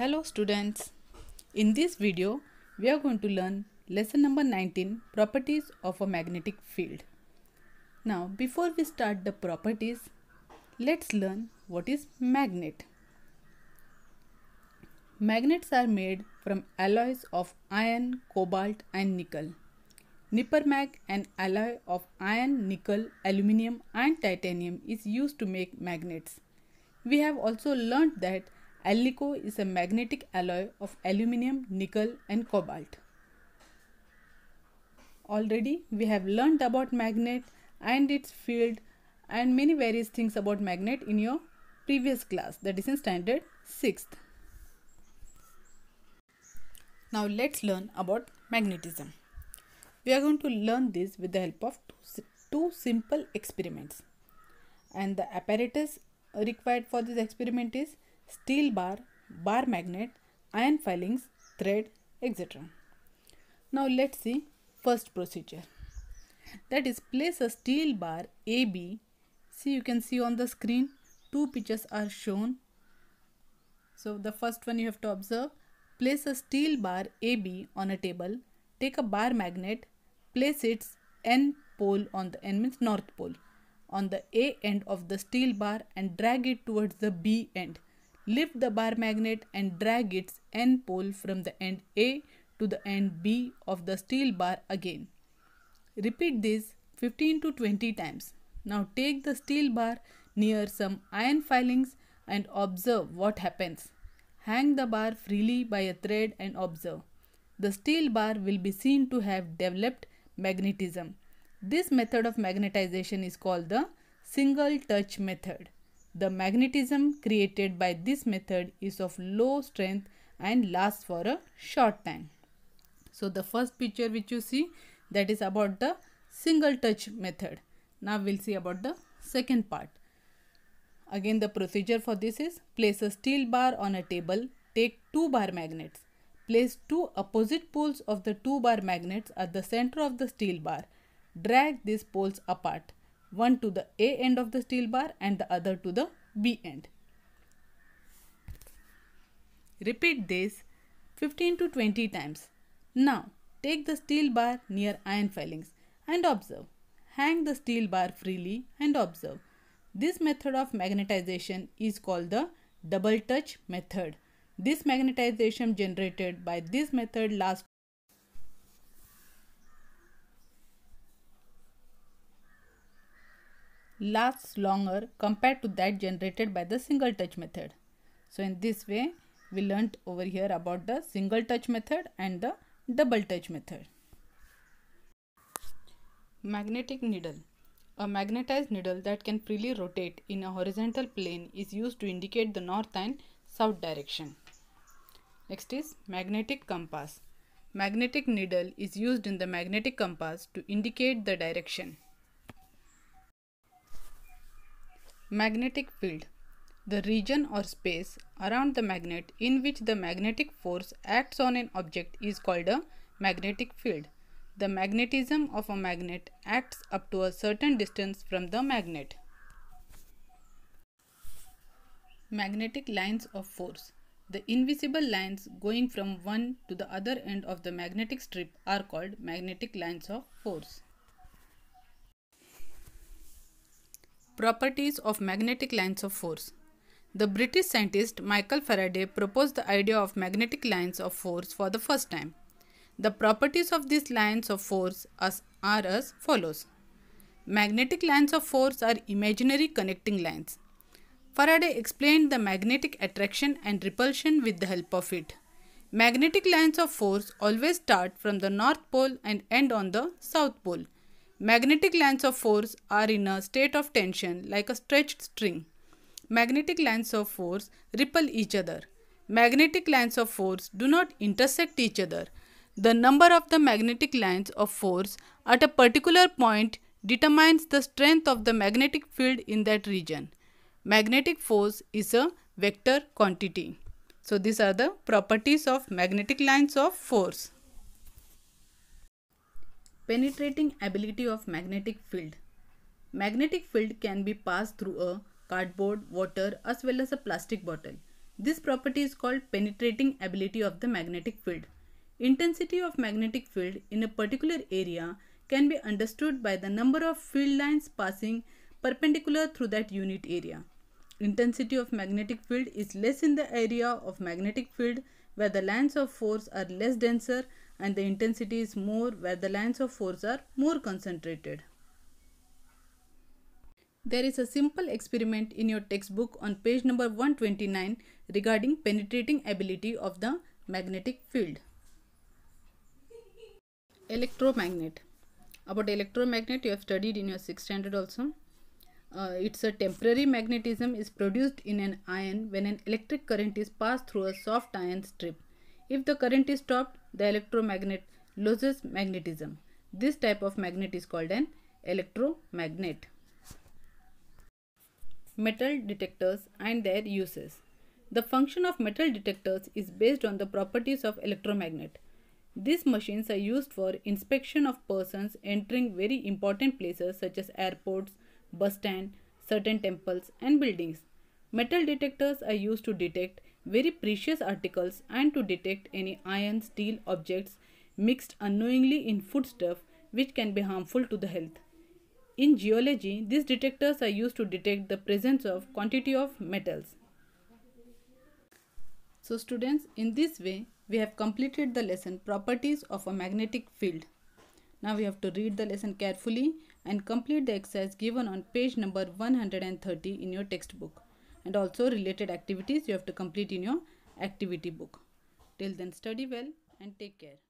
Hello students. In this video, we are going to learn lesson number 19 properties of a magnetic field. Now before we start the properties, let's learn what is magnet. Magnets are made from alloys of iron, cobalt and nickel. Nippermag, an alloy of iron, nickel, aluminium and titanium is used to make magnets. We have also learned that Alnico is a magnetic alloy of aluminium, nickel and cobalt. Already we have learned about magnet and its field and many various things about magnet in your previous class that is in standard 6th. Now let's learn about magnetism. We are going to learn this with the help of two, two simple experiments and the apparatus required for this experiment is steel bar, bar magnet, iron filings, thread, etc. Now let's see first procedure. That is place a steel bar AB. See you can see on the screen two pictures are shown. So the first one you have to observe. Place a steel bar AB on a table. Take a bar magnet. Place its N pole on the N means north pole on the A end of the steel bar and drag it towards the B end Lift the bar magnet and drag its end pole from the end A to the end B of the steel bar again. Repeat this 15 to 20 times. Now take the steel bar near some iron filings and observe what happens. Hang the bar freely by a thread and observe. The steel bar will be seen to have developed magnetism. This method of magnetization is called the single touch method. The magnetism created by this method is of low strength and lasts for a short time. So the first picture which you see that is about the single touch method. Now we'll see about the second part. Again the procedure for this is place a steel bar on a table, take two bar magnets. Place two opposite poles of the two bar magnets at the center of the steel bar. Drag these poles apart one to the A end of the steel bar and the other to the B end. Repeat this 15 to 20 times. Now take the steel bar near iron filings and observe. Hang the steel bar freely and observe. This method of magnetization is called the double touch method. This magnetization generated by this method lasts lasts longer compared to that generated by the single touch method. So in this way we learnt over here about the single touch method and the double touch method. Magnetic needle. A magnetized needle that can freely rotate in a horizontal plane is used to indicate the north and south direction. Next is magnetic compass. Magnetic needle is used in the magnetic compass to indicate the direction. Magnetic field the region or space around the magnet in which the magnetic force acts on an object is called a magnetic field. The magnetism of a magnet acts up to a certain distance from the magnet. Magnetic lines of force. The invisible lines going from one to the other end of the magnetic strip are called magnetic lines of force. Properties of magnetic lines of force. The British scientist Michael Faraday proposed the idea of magnetic lines of force for the first time. The properties of these lines of force are as follows. Magnetic lines of force are imaginary connecting lines. Faraday explained the magnetic attraction and repulsion with the help of it. Magnetic lines of force always start from the North Pole and end on the South Pole Magnetic lines of force are in a state of tension like a stretched string. Magnetic lines of force ripple each other. Magnetic lines of force do not intersect each other. The number of the magnetic lines of force at a particular point determines the strength of the magnetic field in that region. Magnetic force is a vector quantity. So these are the properties of magnetic lines of force. Penetrating ability of magnetic field. Magnetic field can be passed through a cardboard, water as well as a plastic bottle. This property is called penetrating ability of the magnetic field. Intensity of magnetic field in a particular area can be understood by the number of field lines passing perpendicular through that unit area. Intensity of magnetic field is less in the area of magnetic field where the lines of force are less denser and the intensity is more where the lines of force are more concentrated. There is a simple experiment in your textbook on page number 129 regarding penetrating ability of the magnetic field. Electromagnet. About electromagnet you have studied in your 6th standard also. Uh, it's a temporary magnetism is produced in an iron when an electric current is passed through a soft iron strip. If the current is stopped, the electromagnet loses magnetism. This type of magnet is called an electromagnet. Metal detectors and their uses. The function of metal detectors is based on the properties of electromagnet. These machines are used for inspection of persons entering very important places such as airports, bus stand, certain temples and buildings. Metal detectors are used to detect very precious articles and to detect any iron, steel objects mixed unknowingly in foodstuff which can be harmful to the health. In geology, these detectors are used to detect the presence of quantity of metals. So students, in this way, we have completed the lesson properties of a magnetic field. Now we have to read the lesson carefully and complete the exercise given on page number 130 in your textbook and also related activities you have to complete in your activity book. Till then study well and take care.